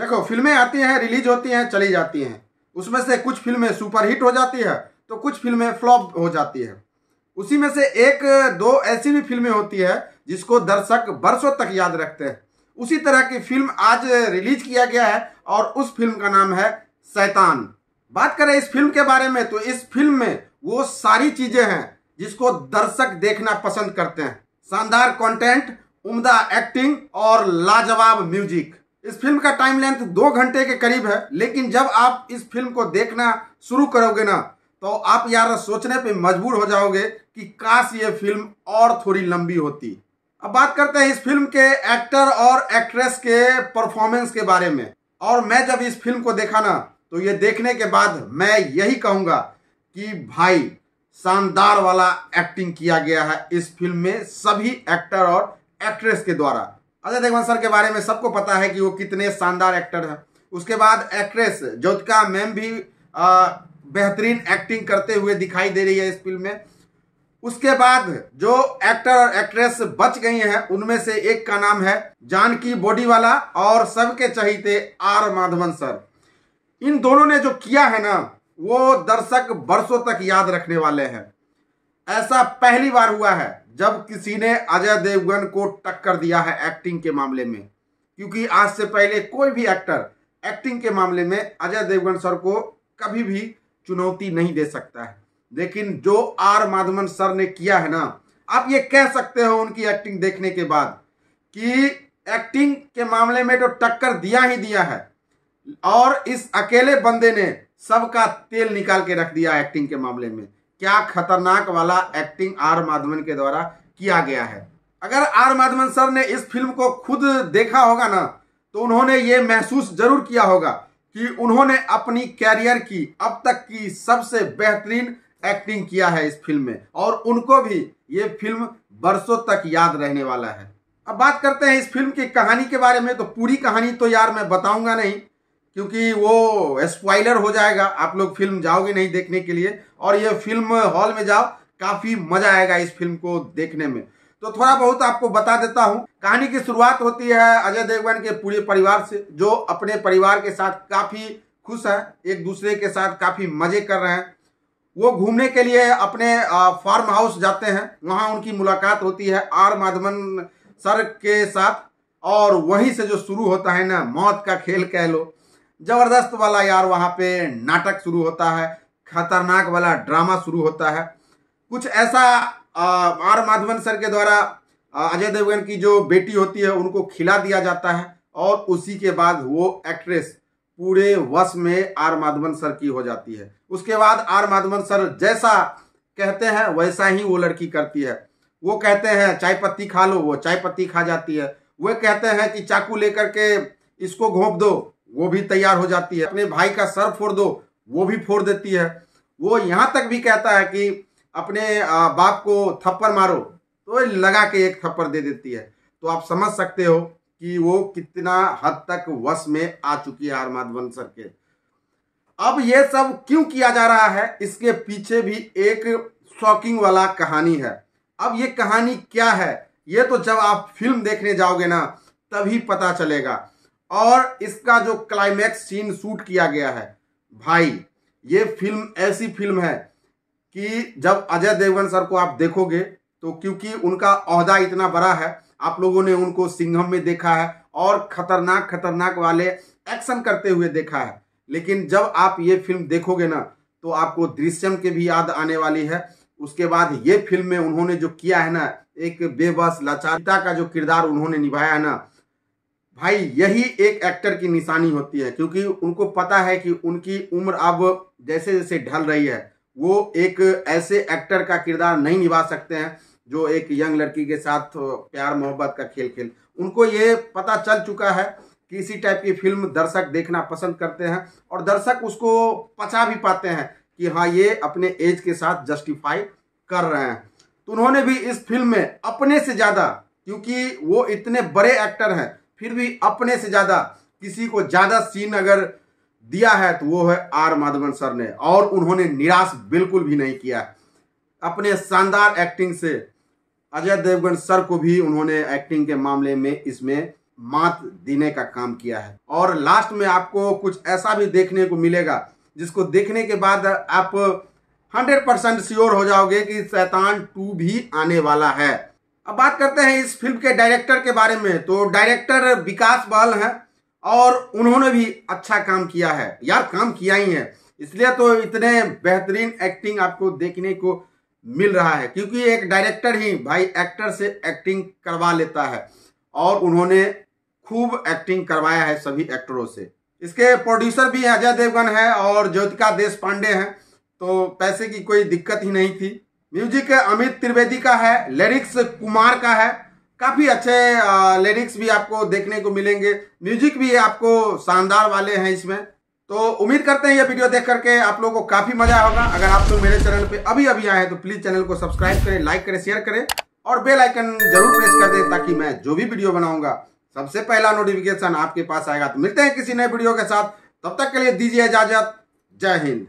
देखो फिल्में आती हैं रिलीज होती हैं चली जाती हैं उसमें से कुछ फिल्में सुपरहिट हो जाती है तो कुछ फिल्में फ्लॉप हो जाती है उसी में से एक दो ऐसी भी फिल्में होती है जिसको दर्शक बरसों तक याद रखते हैं उसी तरह की फिल्म आज रिलीज किया गया है और उस फिल्म का नाम है शैतान बात करें इस फिल्म के बारे में तो इस फिल्म में वो सारी चीजें हैं जिसको दर्शक देखना पसंद करते हैं शानदार कंटेंट उम्दा एक्टिंग और लाजवाब म्यूजिक इस फिल्म का टाइम लेंथ दो घंटे के करीब है लेकिन जब आप इस फिल्म को देखना शुरू करोगे ना तो आप यार सोचने पे मजबूर हो जाओगे कि काश ये फिल्म और थोड़ी लंबी होती अब बात करते हैं इस फिल्म के एक्टर और एक्ट्रेस के परफॉर्मेंस के बारे में और मैं जब इस फिल्म को देखा ना तो ये देखने के बाद मैं यही कहूंगा कि भाई शानदार वाला एक्टिंग किया गया है इस फिल्म में सभी एक्टर और एक्ट्रेस के द्वारा अजय देवगन सर के बारे में सबको पता है कि वो कितने शानदार एक्टर हैं उसके बाद एक्ट्रेस ज्योतिका मैम भी बेहतरीन एक्टिंग करते हुए दिखाई दे रही है इस फिल्म में उसके बाद जो एक्टर और एक्ट्रेस बच गई हैं उनमें से एक का नाम है जानकी वाला और सबके चहीते आर माधवन सर इन दोनों ने जो किया है ना वो दर्शक बरसों तक याद रखने वाले हैं ऐसा पहली बार हुआ है जब किसी ने अजय देवगन को टक्कर दिया है एक्टिंग के मामले में क्योंकि आज से पहले कोई भी एक्टर एक्टिंग के मामले में अजय देवगन सर को कभी भी चुनौती नहीं दे सकता है लेकिन जो आर माधवन सर ने किया है ना आप ये कह सकते हो उनकी एक्टिंग देखने के बाद कि एक्टिंग के मामले में तो टक्कर दिया ही दिया है और इस अकेले बंदे ने सबका तेल निकाल के रख दिया एक्टिंग के मामले में क्या खतरनाक वाला एक्टिंग आर माधवन के द्वारा किया गया है अगर आर माधवन सर ने इस फिल्म को खुद देखा होगा ना तो उन्होंने ये महसूस जरूर किया होगा कि उन्होंने अपनी कैरियर की अब तक की सबसे बेहतरीन एक्टिंग किया है इस फिल्म में और उनको भी ये फिल्म बरसों तक याद रहने वाला है अब बात करते हैं इस फिल्म की कहानी के बारे में तो पूरी कहानी तो यार मैं बताऊंगा नहीं क्योंकि वो स्पॉइलर हो जाएगा आप लोग फिल्म जाओगे नहीं देखने के लिए और ये फिल्म हॉल में जाओ काफी मजा आएगा इस फिल्म को देखने में तो थोड़ा बहुत आपको बता देता हूँ कहानी की शुरुआत होती है अजय देवगन के पूरे परिवार से जो अपने परिवार के साथ काफी खुश है एक दूसरे के साथ काफी मजे कर रहे हैं वो घूमने के लिए अपने फार्म हाउस जाते हैं वहां उनकी मुलाकात होती है आर माधवन सर के साथ और वहीं से जो शुरू होता है ना मौत का खेल कह लो जबरदस्त वाला यार वहाँ पे नाटक शुरू होता है खतरनाक वाला ड्रामा शुरू होता है कुछ ऐसा आर माधवन सर के द्वारा अजय देवगन की जो बेटी होती है उनको खिला दिया जाता है और उसी के बाद वो एक्ट्रेस पूरे वश में आर माधवन सर की हो जाती है उसके बाद आर माधवन सर जैसा कहते हैं वैसा ही वो लड़की करती है वो कहते हैं चाय पत्ती खा लो वो चाय पत्ती खा जाती है वे कहते हैं कि चाकू लेकर के इसको घोंप दो वो भी तैयार हो जाती है अपने भाई का सर फोड़ दो वो भी फोड़ देती है वो यहाँ तक भी कहता है कि अपने बाप को थप्पड़ मारो तो लगा के एक थप्पड़ दे देती है तो आप समझ सकते हो कि वो कितना हद तक वश में आ चुकी है आर सर के अब ये सब क्यों किया जा रहा है इसके पीछे भी एक शॉकिंग वाला कहानी है अब ये कहानी क्या है ये तो जब आप फिल्म देखने जाओगे ना तभी पता चलेगा और इसका जो क्लाइमैक्स सीन शूट किया गया है भाई ये फिल्म ऐसी फिल्म है कि जब अजय देवगन सर को आप देखोगे तो क्योंकि उनका अहदा इतना बड़ा है आप लोगों ने उनको सिंघम में देखा है और खतरनाक खतरनाक वाले एक्शन करते हुए देखा है लेकिन जब आप ये फिल्म देखोगे ना तो आपको दृश्यम के भी याद आने वाली है उसके बाद ये फिल्म में उन्होंने जो किया है ना एक बेबस लाचारिता का जो किरदार उन्होंने निभाया है ना भाई यही एक एक्टर की निशानी होती है क्योंकि उनको पता है कि उनकी उम्र अब जैसे जैसे ढल रही है वो एक ऐसे एक्टर का किरदार नहीं निभा सकते हैं जो एक यंग लड़की के साथ प्यार मोहब्बत का खेल खेल उनको ये पता चल चुका है कि इसी टाइप की फिल्म दर्शक देखना पसंद करते हैं और दर्शक उसको पचा भी पाते हैं कि हाँ ये अपने एज के साथ जस्टिफाई कर रहे हैं तो उन्होंने भी इस फिल्म में अपने से ज़्यादा क्योंकि वो इतने बड़े एक्टर हैं फिर भी अपने से ज्यादा किसी को ज्यादा सीन अगर दिया है तो वो है आर माधवन सर ने और उन्होंने निराश बिल्कुल भी नहीं किया अपने शानदार एक्टिंग से अजय देवगन सर को भी उन्होंने एक्टिंग के मामले में इसमें मात देने का काम किया है और लास्ट में आपको कुछ ऐसा भी देखने को मिलेगा जिसको देखने के बाद आप हंड्रेड परसेंट श्योर हो जाओगे कि शैतान टू भी आने वाला है अब बात करते हैं इस फिल्म के डायरेक्टर के बारे में तो डायरेक्टर विकास बहल हैं और उन्होंने भी अच्छा काम किया है यार काम किया ही है इसलिए तो इतने बेहतरीन एक्टिंग आपको देखने को मिल रहा है क्योंकि एक डायरेक्टर ही भाई एक्टर से एक्टिंग करवा लेता है और उन्होंने खूब एक्टिंग करवाया है सभी एक्टरों से इसके प्रोड्यूसर भी अजय देवगन है और ज्योतिका देश पांडे हैं तो पैसे की कोई दिक्कत ही नहीं थी म्यूजिक अमित त्रिवेदी का है लिरिक्स कुमार का है काफ़ी अच्छे लिरिक्स भी आपको देखने को मिलेंगे म्यूजिक भी आपको शानदार वाले हैं इसमें तो उम्मीद करते हैं ये वीडियो देख करके आप लोगों को काफ़ी मजा होगा अगर आप लोग तो मेरे चैनल पे अभी अभी आए हैं तो प्लीज़ चैनल को सब्सक्राइब करें लाइक करें शेयर करें और बेल आइकन जरूर प्रेस कर दें ताकि मैं जो भी वीडियो बनाऊंगा सबसे पहला नोटिफिकेशन आपके पास आएगा तो मिलते हैं किसी नए वीडियो के साथ तब तक के लिए दीजिए इजाजत जय हिंद